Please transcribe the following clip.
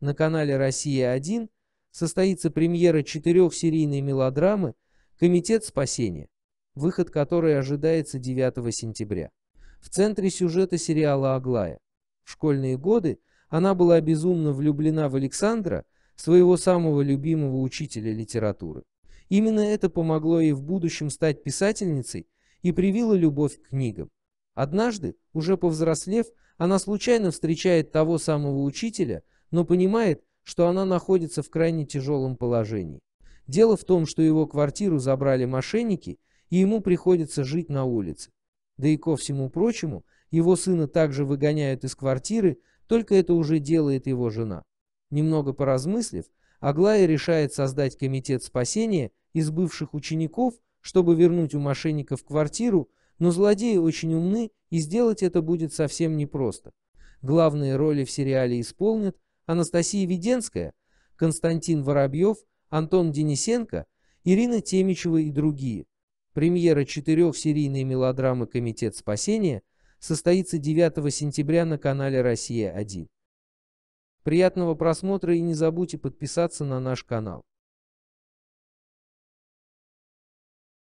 На канале «Россия-1» состоится премьера четырехсерийной мелодрамы «Комитет спасения», выход которой ожидается 9 сентября. В центре сюжета сериала «Аглая». В школьные годы она была безумно влюблена в Александра, своего самого любимого учителя литературы. Именно это помогло ей в будущем стать писательницей и привило любовь к книгам. Однажды, уже повзрослев, она случайно встречает того самого учителя, но понимает, что она находится в крайне тяжелом положении. Дело в том, что его квартиру забрали мошенники, и ему приходится жить на улице. Да и ко всему прочему, его сына также выгоняют из квартиры, только это уже делает его жена. Немного поразмыслив, Аглая решает создать комитет спасения из бывших учеников, чтобы вернуть у мошенников квартиру, но злодеи очень умны, и сделать это будет совсем непросто. Главные роли в сериале исполнят Анастасия Веденская, Константин Воробьев, Антон Денисенко, Ирина Темичева и другие. Премьера четырехсерийной мелодрамы «Комитет спасения» состоится 9 сентября на канале «Россия-1». Приятного просмотра и не забудьте подписаться на наш канал.